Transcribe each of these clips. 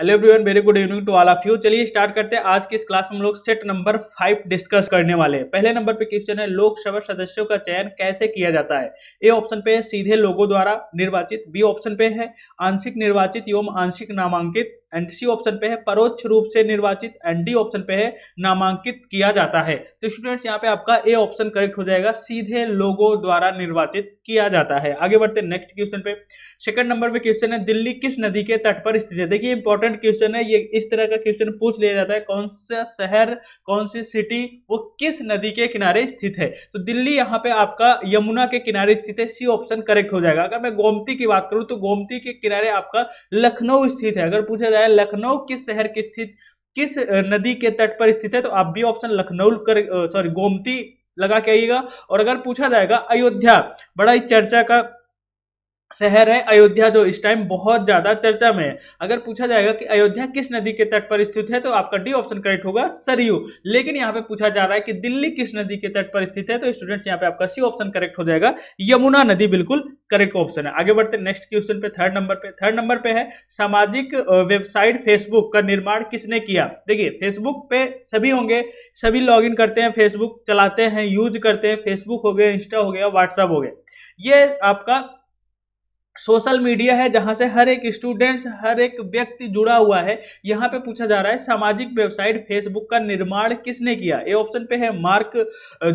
hello everyone very good evening to all of you चलिए start करते हैं आज की इस क्लास में हम लोग सेट नंबर फाइव डिस्कस करने वाले हैं पहले नंबर पे क्वेश्चन है लोकसभा सदस्यों का चयन कैसे किया जाता है ए ऑप्शन पे है सीधे लोगों द्वारा निर्वाचित बी ऑप्शन पे है आंशिक निर्वाचित एवं आंशिक नामांकित एंड सी ऑप्शन पे है परोक्ष रूप से निर्वाचित एंड डी ऑप्शन पे है नामांकित किया जाता है तो स्टूडेंट्स यहाँ पे आपका ए ऑप्शन करेक्ट हो जाएगा सीधे लोगों द्वारा निर्वाचित किया जाता है आगे बढ़ते नेक्स्ट क्वेश्चन पे सेकंड नंबर पे क्वेश्चन है दिल्ली किस नदी के तट पर स्थित है देखिए इंपॉर्टेंट इंपॉर्टेंट क्वेश्चन है ये इस तरह का क्वेश्चन पूछ लिया जाता है कौन सा शहर कौन सी सिटी वो किस नदी के किनारे स्थित है तो दिल्ली यहाँ पे आपका यमुना के किनारे स्थित है सी ऑप्शन करेक्ट हो जाएगा अगर मैं गोमती की बात करूँ तो गोमती के किनारे आपका लखनऊ स्थित है अगर पूछा जाए लखनऊ किस शहर की स्थित किस नदी के तट पर स्थित है तो आप भी ऑप्शन लखनऊ कर सॉरी गोमती लगा के आइएगा और अगर पूछा जाएगा अयोध्या बड़ा ही चर्चा का शहर है अयोध्या जो इस टाइम बहुत ज्यादा चर्चा में है अगर पूछा जाएगा कि अयोध्या किस नदी के तट पर स्थित है तो आपका डी ऑप्शन करेक्ट होगा सरयू लेकिन यहाँ पे पूछा जा रहा है कि दिल्ली किस नदी के तट पर स्थित है तो स्टूडेंट्स यहाँ पे आपका सी ऑप्शन करेक्ट हो जाएगा यमुना नदी बिल्कुल करेक्ट ऑप्शन है आगे बढ़ते नेक्स्ट क्वेश्चन पे थर्ड नंबर पे थर्ड नंबर पे है सामाजिक वेबसाइट फेसबुक का निर्माण किसने किया देखिए फेसबुक पे सभी होंगे सभी लॉग करते हैं फेसबुक चलाते हैं यूज करते हैं फेसबुक हो गया इंस्टा हो गया व्हाट्सअप हो गया ये आपका सोशल मीडिया है जहां से हर एक स्टूडेंट्स हर एक व्यक्ति जुड़ा हुआ है यहाँ पे पूछा जा रहा है सामाजिक वेबसाइट फेसबुक का निर्माण किसने किया ए ऑप्शन पे है Mark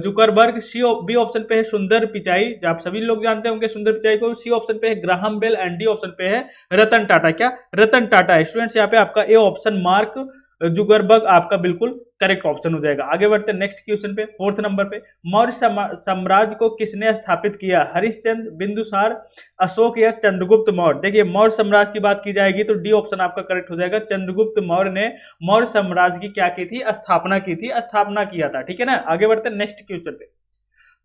Zuckerberg C B option पे है सुंदर पिचाई आप सभी लोग जानते होंगे सुंदर पिचाई को सी ऑप्शन पे है Graham Bell and D option पे है रतन टाटा क्या रतन टाटा स्टूडेंट्स यहाँ पे आपका ए ऑप्शन मार्क जुगरबर्ग आपका बिल्कुल करेक्ट ऑप्शन हो जाएगा आगे बढ़ते हैं नेक्स्ट क्वेश्चन पे फोर्थ नंबर पे मौर्य साम्राज्य को किसने स्थापित किया हरिश्चंद बिंदुसार अशोक या चंद्रगुप्त मौर्य देखिए मौर्य साम्राज्य की बात की जाएगी तो डी ऑप्शन आपका करेक्ट हो जाएगा चंद्रगुप्त मौर्य ने मौर्य साम्राज्य की क्या की थी स्थापना की थी स्थापना किया था ठीक है ना आगे बढ़ते हैं नेक्स्ट क्वेश्चन पे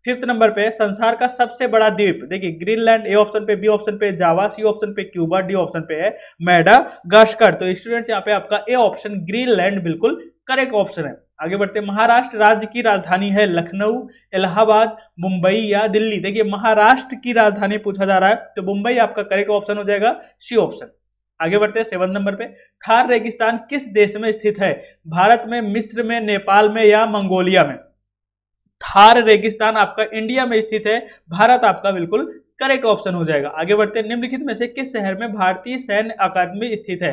फिफ्थ नंबर पे संसार का सबसे बड़ा द्वीप देखिए ग्रीनलैंड ए ऑप्शन पे बी ऑप्शन पे जावा सी ऑप्शन पे क्यूबा डी ऑप्शन पे है मैडा गास्कर तो स्टूडेंट्स यहाँ पे आपका ए ऑप्शन ग्रीनलैंड बिल्कुल करेक्ट ऑप्शन है आगे बढ़ते महाराष्ट्र राज्य की राजधानी है लखनऊ इलाहाबाद मुंबई या दिल्ली देखिए महाराष्ट्र की राजधानी पूछा जा रहा है तो मुंबई आपका करेक्ट ऑप्शन हो जाएगा सी ऑप्शन आगे बढ़ते हैं सेवन नंबर पे थार रेगिस्तान किस देश में स्थित है भारत में मिस्र में नेपाल में या मंगोलिया में थार रेगिस्तान आपका इंडिया में स्थित है भारत आपका बिल्कुल करेक्ट ऑप्शन हो जाएगा आगे बढ़ते हैं निम्नलिखित में से किस शहर में भारतीय सैन्य अकादमी स्थित है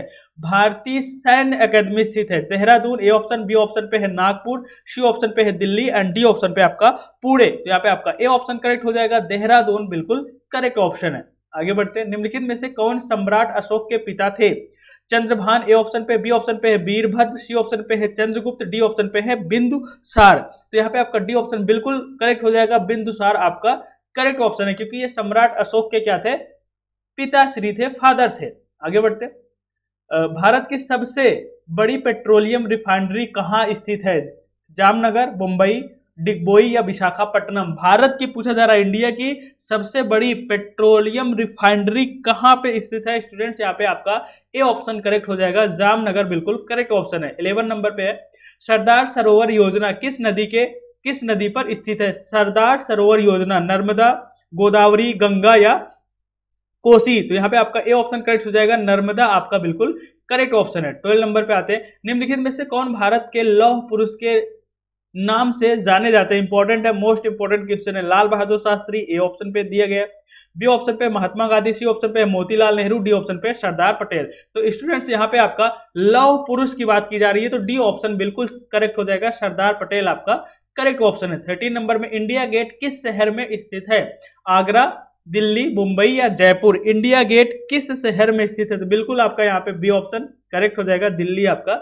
भारतीय सैन्य अकादमी स्थित है Dehradun A option B option पे है नागपुर सी ऑप्शन पे है दिल्ली एंड डी ऑप्शन पे आपका पुणे तो यहाँ पे आपका ए ऑप्शन करेक्ट हो जाएगा देहरादून बिल्कुल करेक्ट ऑप्शन है आगे बढ़ते हैं निम्नलिखित में से कौन सम्राट अशोक के पिता थे चंद्रभान ए ऑप्शन पे बी ऑप्शन पे है वीरभद्र सी ऑप्शन पे है चंद्रगुप्त डी ऑप्शन पे है बिंदुसार तो यहाँ पे आपका डी ऑप्शन बिल्कुल करेक्ट हो जाएगा बिंदुसार आपका करेक्ट ऑप्शन है क्योंकि ये सम्राट अशोक के क्या थे पिताश्री थे फादर थे आगे बढ़ते भारत की सबसे बड़ी पेट्रोलियम रिफाइनरी कहाँ स्थित है जामनगर मुंबई डिगबोई या विशाखापट्टनम भारत की पूछा जा रहा है इंडिया की सबसे बड़ी पेट्रोलियम रिफाइनरी कहाँ पे स्थित है स्टूडेंट्स यहाँ पे आपका ए ऑप्शन करेक्ट हो जाएगा जामनगर बिल्कुल करेक्ट ऑप्शन है इलेवन नंबर पे है सरदार सरोवर योजना किस नदी के किस नदी पर स्थित है सरदार सरोवर योजना नर्मदा गोदावरी गंगा या कोसी तो यहाँ पे आपका ए ऑप्शन करेक्ट हो जाएगा नर्मदा आपका बिल्कुल करेक्ट ऑप्शन है ट्वेल्व नंबर पे आते हैं निम्नलिखित में से कौन भारत के लौह पुरुष के नाम से जाने जाते हैं इंपॉर्टेंट है मोस्ट इंपॉर्टेंट क्वेश्चन है लाल बहादुर शास्त्री ए ऑप्शन पे दिया गया बी ऑप्शन पे महात्मा गांधी सी ऑप्शन पे मोतीलाल नेहरू डी ऑप्शन पे सरदार पटेल तो स्टूडेंट्स यहाँ पे आपका लव पुरुष की बात की जा रही है तो डी ऑप्शन बिल्कुल करेक्ट हो जाएगा सरदार पटेल आपका करेक्ट ऑप्शन है थर्टीन नंबर में इंडिया गेट किस शहर में स्थित है आगरा दिल्ली मुंबई या जयपुर इंडिया गेट किस शहर में स्थित है तो बिल्कुल आपका यहाँ पे बी ऑप्शन करेक्ट हो जाएगा दिल्ली आपका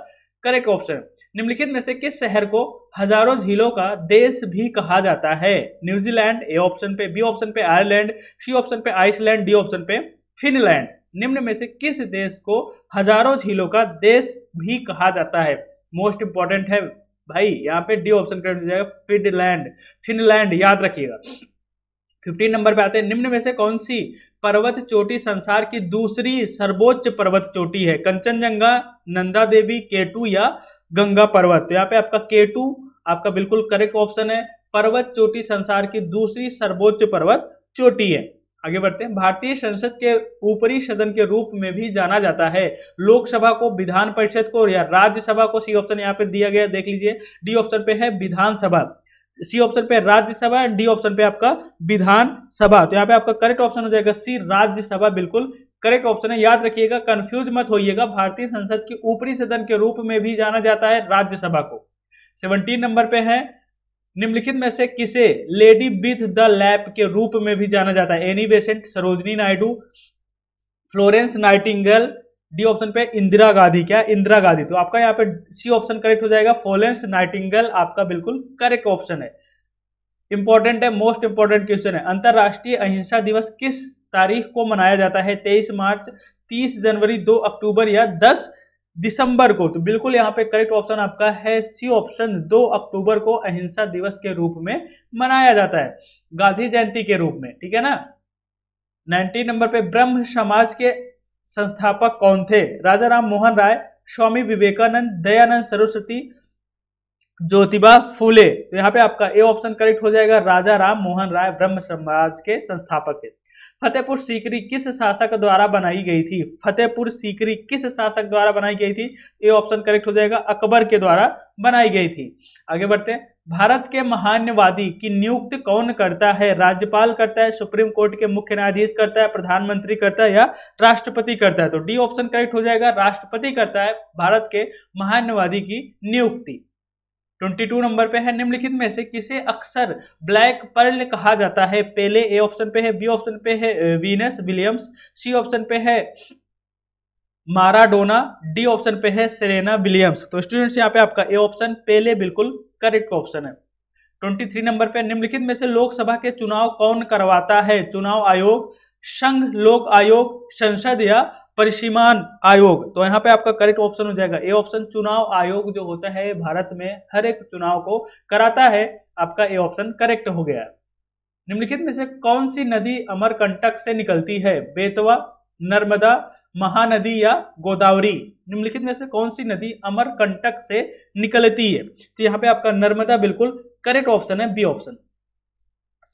करेक्ट ऑप्शन है निम्नलिखित में से किस शहर को हजारों झीलों का देश भी कहा जाता है न्यूजीलैंड ए ऑप्शन पे बी ऑप्शन पे आयरलैंड सी ऑप्शन पे आइसलैंड डी ऑप्शन पे फिनलैंड निम्न में से किस देश को हजारों झीलों का देश भी कहा जाता है मोस्ट इंपॉर्टेंट है भाई यहाँ पे डी ऑप्शन कर दीजिएगा फिनलैंड फिनलैंड याद रखिएगा फिफ्टीन नंबर पे आते हैं निम्न में से कौन सी पर्वत चोटी संसार की दूसरी सर्वोच्च पर्वत चोटी है कंचनजंगा नंदा देवी केटू या गंगा पर्वत तो यहाँ पे आपका के टू आपका बिल्कुल करेक्ट ऑप्शन है पर्वत चोटी संसार की दूसरी सर्वोच्च पर्वत चोटी है आगे बढ़ते हैं भारतीय संसद के ऊपरी सदन के रूप में भी जाना जाता है लोकसभा को विधान परिषद को या राज्यसभा को सी ऑप्शन यहाँ पे दिया गया देख लीजिए डी ऑप्शन पे है विधानसभा सी ऑप्शन पे राज्यसभा डी ऑप्शन पे आपका विधानसभा तो यहाँ पे आपका करेक्ट ऑप्शन हो जाएगा सी राज्यसभा बिल्कुल करेक्ट ऑप्शन है याद रखिएगा कंफ्यूज मत होइएगा भारतीय संसद के ऊपरी सदन के रूप में भी जाना जाता है राज्यसभा को सेवनटीन नंबर पे है निम्नलिखित में से किसे लेडी विथ द लैप के रूप में भी जाना जाता है Annie Besant Sarojini Naidu Florence Nightingale D option पे इंदिरा गांधी क्या इंदिरा गांधी तो आपका यहाँ पे सी ऑप्शन करेक्ट हो जाएगा फ्लोरेंस नाइटिंगल आपका बिल्कुल करेक्ट ऑप्शन है इंपॉर्टेंट है मोस्ट इंपॉर्टेंट क्वेश्चन है अंतर्राष्ट्रीय अहिंसा दिवस किस तारीख को मनाया जाता है तेईस मार्च तीस जनवरी दो अक्टूबर या दस दिसंबर को तो बिल्कुल यहाँ पे करेक्ट ऑप्शन आपका है सी ऑप्शन दो अक्टूबर को अहिंसा दिवस के रूप में मनाया जाता है गांधी जयंती के रूप में ठीक है ना नाइनटीन नंबर पे ब्रह्म समाज के संस्थापक कौन थे राजा राम मोहन राय स्वामी विवेकानंद दयानंद सरस्वती ज्योतिबा फूले तो यहाँ पे आपका ए ऑप्शन करेक्ट हो जाएगा राजा राम मोहन राय ब्रह्म समाज के संस्थापक थे फतेहपुर सीकरी किस शासक द्वारा बनाई गई थी फतेहपुर सीकरी किस शासक द्वारा बनाई गई थी ये ऑप्शन करेक्ट हो जाएगा अकबर के द्वारा बनाई गई थी आगे बढ़ते हैं भारत के महान्यवादी की नियुक्ति कौन करता है राज्यपाल करता है सुप्रीम कोर्ट के मुख्य न्यायाधीश करता है प्रधानमंत्री करता है या राष्ट्रपति करता है तो डी ऑप्शन करेक्ट हो जाएगा राष्ट्रपति करता है भारत के महान्यवादी की नियुक्ति ट्वेंटी टू नंबर पे है निम्नलिखित में से किसे अक्सर ब्लैक पर्ल कहा जाता है पहले ए ऑप्शन पे है बी ऑप्शन पे है वीनस विलियम्स सी ऑप्शन पे है माराडोना डी ऑप्शन पे है सेरेना विलियम्स तो स्टूडेंट्स यहाँ पे आपका ए ऑप्शन पहले बिल्कुल करेक्ट ऑप्शन है 23 नंबर पे निम्नलिखित में से लोकसभा के चुनाव कौन करवाता है चुनाव आयोग संघ लोक आयोग संसद या परिसीमान आयोग तो यहाँ पे आपका करेक्ट ऑप्शन हो जाएगा ए ऑप्शन चुनाव आयोग जो होता है भारत में हर एक चुनाव को कराता है आपका ए ऑप्शन करेक्ट हो गया निम्नलिखित में से कौन सी नदी अमरकंटक से निकलती है बेतवा नर्मदा महानदी या गोदावरी निम्नलिखित में से कौन सी नदी अमरकंटक से निकलती है तो यहाँ पे आपका नर्मदा बिल्कुल करेक्ट ऑप्शन है बी ऑप्शन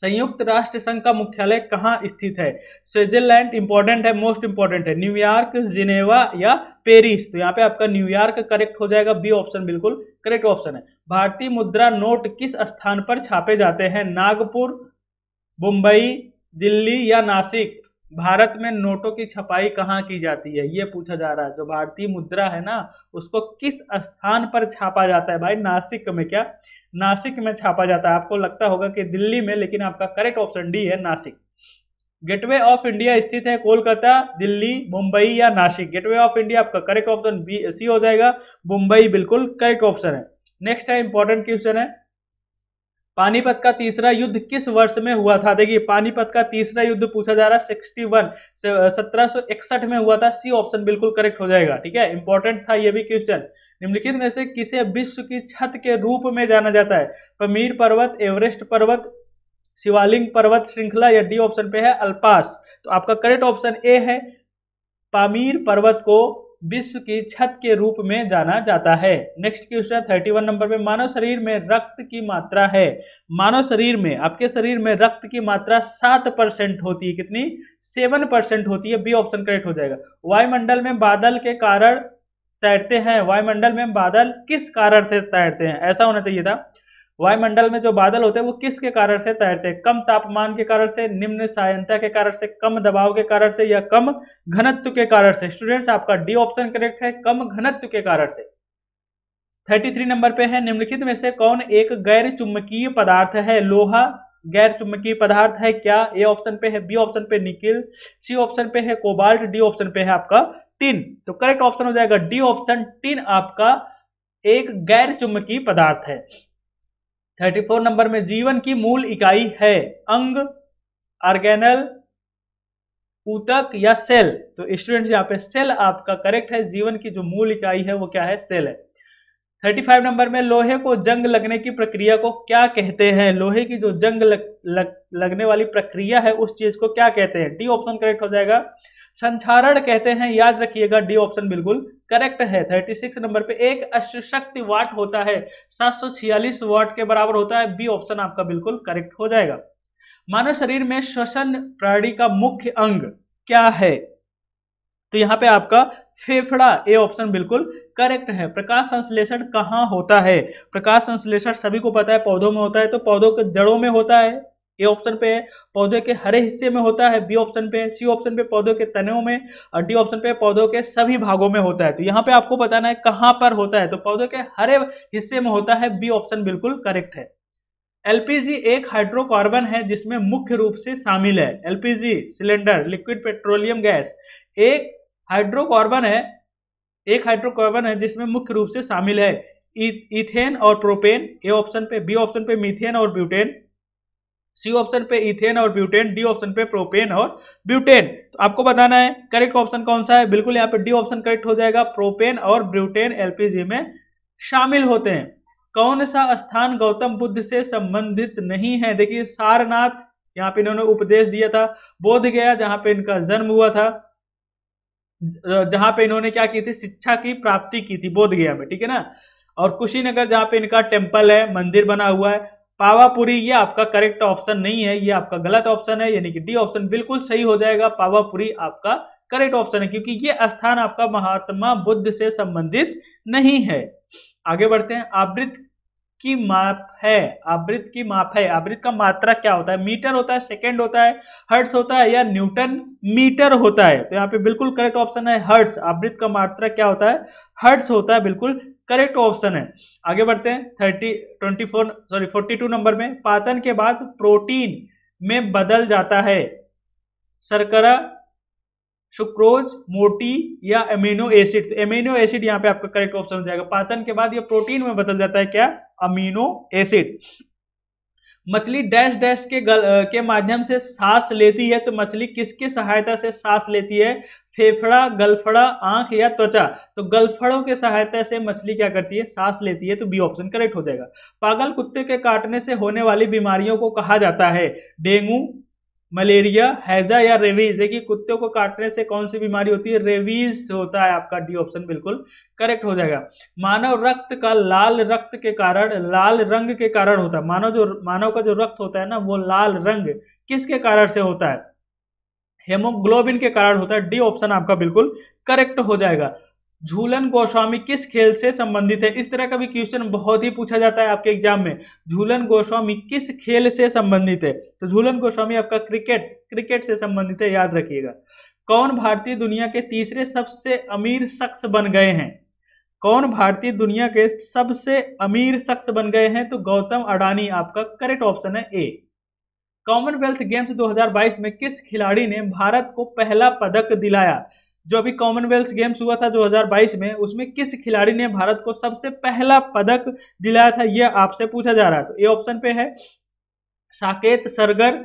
संयुक्त राष्ट्र संघ का मुख्यालय कहाँ स्थित है स्विट्जरलैंड इंपॉर्टेंट है मोस्ट इंपॉर्टेंट है न्यूयॉर्क जिनेवा या पेरिस तो यहाँ पे आपका न्यूयॉर्क करेक्ट हो जाएगा बी ऑप्शन बिल्कुल करेक्ट ऑप्शन है भारतीय मुद्रा नोट किस स्थान पर छापे जाते हैं नागपुर मुंबई दिल्ली या नासिक भारत में नोटों की छपाई कहाँ की जाती है ये पूछा जा रहा है जो भारतीय मुद्रा है ना उसको किस स्थान पर छापा जाता है भाई नासिक में क्या नासिक में छापा जाता है आपको लगता होगा कि दिल्ली में लेकिन आपका करेक्ट ऑप्शन डी है नासिक गेटवे ऑफ इंडिया स्थित है कोलकाता दिल्ली मुंबई या नासिक गेटवे ऑफ इंडिया आपका करेक्ट ऑप्शन बी सी हो जाएगा मुंबई बिल्कुल करेक्ट ऑप्शन है नेक्स्ट है इंपॉर्टेंट क्वेश्चन है पानीपत का तीसरा युद्ध किस वर्ष में हुआ था देखिए पानीपत का तीसरा युद्ध पूछा जा रहा है सिक्सटी वन सत्रह में हुआ था सी ऑप्शन बिल्कुल करेक्ट हो जाएगा ठीक है इंपॉर्टेंट था यह भी क्वेश्चन निम्नलिखित में से किसे विश्व की छत के रूप में जाना जाता है पमीर पर्वत एवरेस्ट पर्वत शिवालिंग पर्वत श्रृंखला या डी ऑप्शन पे है अल्पास तो आपका करेक्ट ऑप्शन ए है पामीर पर्वत को विश्व की छत के रूप में जाना जाता है next question thirty one number में मानव शरीर में रक्त की मात्रा है मानव शरीर में आपके शरीर में रक्त की मात्रा सात परसेंट होती है कितनी सेवन परसेंट होती है बी ऑप्शन करेक्ट हो जाएगा वायुमंडल में बादल के कारण तैरते हैं वायुमंडल में बादल किस कारण से तैरते हैं ऐसा होना चाहिए था वायुमंडल में जो बादल होते हैं वो किसके कारण से तैरते हैं कम तापमान के कारण से निम्न सायनता के कारण से कम दबाव के कारण से या कम घनत्व के कारण से स्टूडेंट्स आपका डी ऑप्शन करेक्ट है कम घनत्व के कारण से 33 नंबर पे है निम्नलिखित में से कौन एक गैर चुंबकीय पदार्थ है लोहा गैर चुंबकीय पदार्थ है क्या ए ऑप्शन पे है बी ऑप्शन पे निकिल सी ऑप्शन पे है कोबाल्ट डी ऑप्शन पे है आपका टिन तो करेक्ट ऑप्शन हो जाएगा डी ऑप्शन टिन आपका एक गैर चुंबकीय पदार्थ है थर्टी फोर नंबर में जीवन की मूल इकाई है अंग ऑर्गेनल ऊतक या सेल तो स्टूडेंट यहाँ पे सेल आपका करेक्ट है जीवन की जो मूल इकाई है वो क्या है सेल है थर्टी फाइव नंबर में लोहे को जंग लगने की प्रक्रिया को क्या कहते हैं लोहे की जो जंग लग, लग, लगने वाली प्रक्रिया है उस चीज को क्या कहते हैं डी ऑप्शन करेक्ट हो जाएगा संचारण कहते हैं याद रखिएगा डी ऑप्शन बिल्कुल करेक्ट है 36 नंबर पे एक अशक्ति वाट होता है 746 वाट के बराबर होता है बी ऑप्शन आपका बिल्कुल करेक्ट हो जाएगा मानव शरीर में श्वसन प्रणाली का मुख्य अंग क्या है तो यहाँ पे आपका फेफड़ा ए ऑप्शन बिल्कुल करेक्ट है प्रकाश संश्लेषण कहाँ होता है प्रकाश संश्लेषण सभी को पता है पौधों में होता है तो पौधों के जड़ों में होता है ए ऑप्शन पे है पौधे के हरे हिस्से में होता है बी ऑप्शन पे सी ऑप्शन पे पौधों के तनों में और डी ऑप्शन पे पौधों के सभी भागों में होता है तो यहाँ पे आपको बताना है कहाँ पर होता है तो पौधों के हरे हिस्से में होता है बी ऑप्शन बिल्कुल करेक्ट है एलपीजी एक हाइड्रोकार्बन है जिसमें मुख्य रूप से शामिल है LPG cylinder liquid petroleum gas एक हाइड्रोकार्बन है एक हाइड्रोकार्बन है जिसमें मुख्य रूप से शामिल है इथेन और प्रोपेन ए ऑप्शन पे बी ऑप्शन पे मीथेन और ब्यूटेन सी ऑप्शन पे इथेन और ब्यूटेन डी ऑप्शन पे प्रोपेन और ब्यूटेन तो आपको बताना है करेक्ट ऑप्शन कौन सा है बिल्कुल यहाँ पे डी ऑप्शन करेक्ट हो जाएगा प्रोपेन और ब्यूटेन एलपीजी में शामिल होते हैं कौन सा स्थान गौतम बुद्ध से संबंधित नहीं है देखिए सारनाथ यहाँ पे इन्होंने उपदेश दिया था बोध गया जहां पे इनका जन्म हुआ था जहां पे इन्होंने क्या की थी शिक्षा की प्राप्ति की थी बोध गया में ठीक है ना और कुशीनगर जहां पे इनका टेम्पल है मंदिर बना हुआ है पावापुरी ये आपका करेक्ट ऑप्शन नहीं है ये आपका गलत ऑप्शन है यानी कि डी ऑप्शन बिल्कुल सही हो जाएगा पावापुरी आपका करेक्ट ऑप्शन है क्योंकि ये स्थान आपका महात्मा बुद्ध से संबंधित नहीं है आगे बढ़ते हैं आवृत की माप है आवृत की माप है आवृत का मात्रा क्या होता है मीटर होता है सेकेंड होता है हर्ट्स होता है या न्यूटन मीटर होता है तो यहाँ पे बिल्कुल करेक्ट ऑप्शन है हर्ट्स आवृत का मात्रा क्या होता है हर्ट्स होता है बिल्कुल करेक्ट ऑप्शन है आगे बढ़ते हैं thirty twenty four sorry forty two number में पाचन के बाद प्रोटीन में बदल जाता है सरकरा सुक्रोज मोटी या अमीनो एसिड तो अमीनो एसिड यहाँ पे आपका करेक्ट ऑप्शन हो जाएगा पाचन के बाद यह प्रोटीन में बदल जाता है क्या अमीनो एसिड मछली डैश डैश के गल, के माध्यम से सांस लेती है तो मछली किसके सहायता से सांस लेती है फेफड़ा गलफड़ा आंख या त्वचा तो गलफड़ों के सहायता से मछली क्या करती है सांस लेती है तो बी ऑप्शन करेक्ट हो जाएगा पागल कुत्ते के काटने से होने वाली बीमारियों को कहा जाता है डेंगू मलेरिया हैजा या रेवीज देखिए कुत्ते को काटने से कौन सी बीमारी होती है रेवीज होता है आपका डी ऑप्शन बिल्कुल करेक्ट हो जाएगा मानव रक्त का लाल रक्त के कारण लाल रंग के कारण होता है मानव जो मानव का जो रक्त होता है ना वो लाल रंग किसके कारण से होता है हेमोग्लोबिन के कारण होता है डी ऑप्शन आपका बिल्कुल करेक्ट हो जाएगा झूलन गोस्वामी किस खेल से संबंधित है इस तरह का भी क्वेश्चन बहुत ही पूछा जाता है आपके एग्जाम में झूलन गोस्वामी किस खेल से संबंधित है तो झूलन गोस्वामी आपका क्रिकेट क्रिकेट से संबंधित है याद रखिएगा कौन भारतीय दुनिया के तीसरे सबसे अमीर शख्स बन गए हैं कौन भारतीय दुनिया के सबसे अमीर शख्स बन गए हैं तो गौतम अडानी आपका करेक्ट ऑप्शन है ए कॉमनवेल्थ गेम्स 2022 में किस खिलाड़ी ने भारत को पहला पदक दिलाया जो अभी कॉमनवेल्थ गेम्स हुआ था 2022 में उसमें किस खिलाड़ी ने भारत को सबसे पहला पदक दिलाया था यह आपसे पूछा जा रहा है तो ये ऑप्शन पे है साकेत सरगर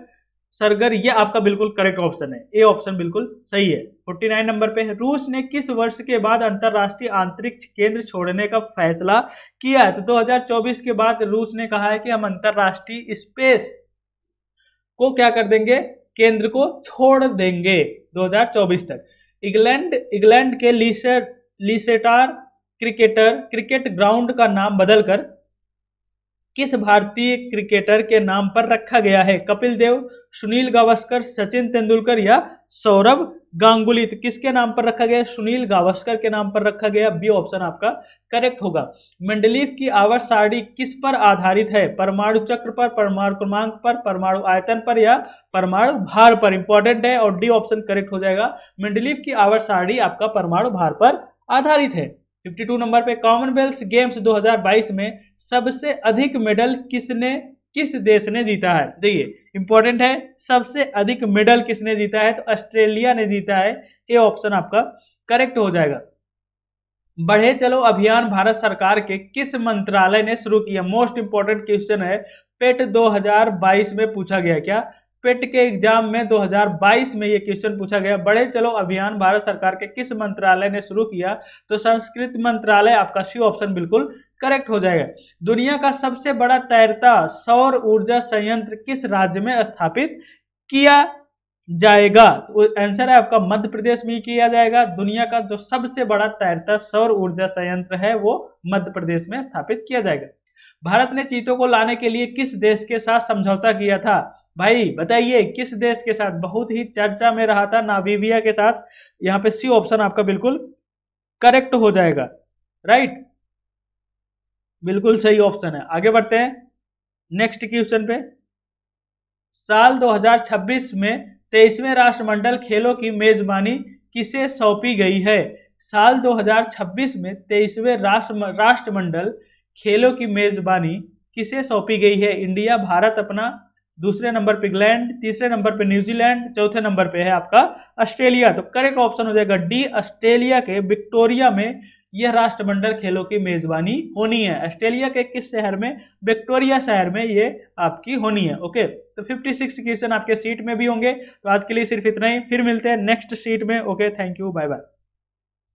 सरगर ये आपका बिल्कुल करेक्ट ऑप्शन है ए ऑप्शन बिल्कुल सही है 49 नंबर पे है रूस ने किस वर्ष के बाद अंतर्राष्ट्रीय अंतरिक्ष केंद्र छोड़ने का फैसला किया है तो 2024 के बाद रूस ने कहा है कि हम अंतर्राष्ट्रीय स्पेस को क्या कर देंगे केंद्र को छोड़ देंगे 2024 तक इंग्लैंड इंग्लैंड के लीसे लीसेटार क्रिकेटर क्रिकेट ग्राउंड का नाम बदलकर किस भारतीय क्रिकेटर के नाम पर रखा गया है कपिल देव सुनील गावस्कर सचिन तेंदुलकर या सौरभ गांगुली तो किसके नाम पर रखा गया सुनील गावस्कर के नाम पर रखा गया बी ऑप्शन आपका करेक्ट होगा मंडलीफ की आवर सारणी किस पर आधारित है परमाणु चक्र पर परमाणु क्रमांक पर परमाणु आयतन पर या परमाणु भार पर इंपॉर्टेंट है और डी ऑप्शन करेक्ट हो जाएगा मंडलीफ की आवर सारणी आपका परमाणु भार पर आधारित है 52 नंबर पे कॉमनवेल्थ गेम्स 2022 में सबसे अधिक मेडल किसने किस देश ने जीता है देखिए इंपॉर्टेंट है सबसे अधिक मेडल किसने जीता है तो ऑस्ट्रेलिया ने जीता है ये ऑप्शन आपका करेक्ट हो जाएगा बढ़े चलो अभियान भारत सरकार के किस मंत्रालय ने शुरू किया मोस्ट इंपॉर्टेंट क्वेश्चन है पेट 2022 में पूछा गया क्या पेट के एग्जाम में 2022 में यह क्वेश्चन पूछा गया बढ़े चलो अभियान भारत सरकार के किस मंत्रालय ने शुरू किया तो संस्कृत मंत्रालय आपका सी ऑप्शन बिल्कुल करेक्ट हो जाएगा दुनिया का सबसे बड़ा तैरता सौर ऊर्जा संयंत्र किस राज्य में स्थापित किया जाएगा तो आंसर है आपका मध्य प्रदेश में किया जाएगा दुनिया का जो सबसे बड़ा तैरता सौर ऊर्जा संयंत्र है वो मध्य प्रदेश में स्थापित किया जाएगा भारत ने चीतों को लाने के लिए किस देश के साथ समझौता किया था भाई बताइए किस देश के साथ बहुत ही चर्चा में रहा था नावीबिया के साथ यहाँ पे सी ऑप्शन आपका बिल्कुल करेक्ट हो जाएगा राइट बिल्कुल सही ऑप्शन है आगे बढ़ते हैं नेक्स्ट क्वेश्चन पे साल 2026 में तेईसवें राष्ट्रमंडल खेलों की मेजबानी किसे सौंपी गई है साल 2026 में तेईसवें राष्ट्र राष्ट्रमंडल खेलों की मेजबानी किसे सौंपी गई है इंडिया भारत अपना दूसरे नंबर पे इंग्लैंड तीसरे नंबर पे न्यूजीलैंड चौथे नंबर पे है आपका ऑस्ट्रेलिया तो करेक्ट ऑप्शन हो जाएगा डी ऑस्ट्रेलिया के विक्टोरिया में यह राष्ट्रमंडल खेलों की मेजबानी होनी है ऑस्ट्रेलिया के किस शहर में विक्टोरिया शहर में ये आपकी होनी है ओके तो 56 क्वेश्चन आपके सीट में भी होंगे तो आज के लिए सिर्फ इतना ही फिर मिलते हैं नेक्स्ट सीट में okay thank you bye bye